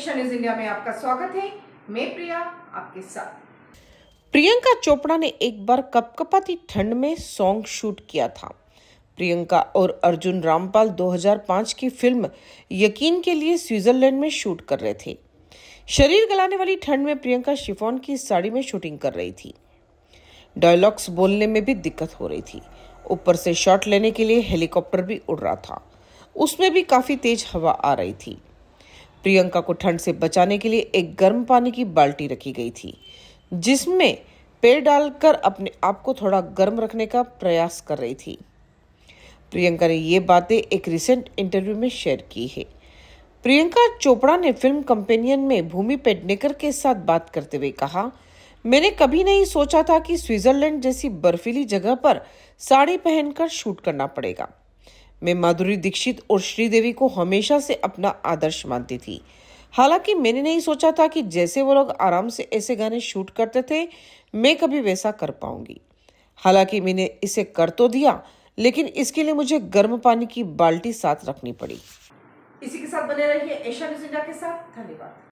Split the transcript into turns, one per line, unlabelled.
Asia news India में आपका स्वागत है मैं प्रिया आपके साथ
प्रियंका चोपड़ा ने एक बार कपकपाती ठंड में सॉन्ग शूट किया था प्रियंका और अर्जुन रामपाल 2005 की फिल्म यकीन के लिए स्विट्जरलैंड में शूट कर रहे थे शरीर गलाने वाली ठंड में प्रियंका शिफोन की साड़ी में शूटिंग कर रही थी डायलॉग्स बोलने में भी दिक्कत हो रही थी ऊपर से शॉट लेने के लिए हेलीकॉप्टर भी उड़ रहा था उसमें भी काफी तेज हवा आ रही थी प्रियंका को ठंड से बचाने के लिए एक गर्म पानी की बाल्टी रखी गई थी जिसमें पेड़ डालकर अपने आप को थोड़ा गर्म रखने का प्रयास कर रही थी प्रियंका ने ये बातें एक रिसेंट इंटरव्यू में शेयर की है प्रियंका चोपड़ा ने फिल्म कंपेनियन में भूमि पेडनेकर के साथ बात करते हुए कहा मैंने कभी नहीं सोचा था कि स्विट्जरलैंड जैसी बर्फीली जगह पर साड़ी पहनकर शूट करना पड़ेगा मैं माधुरी दीक्षित और श्रीदेवी को हमेशा से अपना आदर्श मानती थी हालांकि मैंने नहीं सोचा था कि जैसे वो लोग आराम से ऐसे गाने शूट करते थे मैं कभी वैसा कर पाऊंगी हालांकि मैंने इसे कर तो दिया लेकिन इसके लिए मुझे गर्म पानी की बाल्टी साथ रखनी पड़ी इसी के साथ बने रहिए एशिया न्यूज इंडिया के साथ धन्यवाद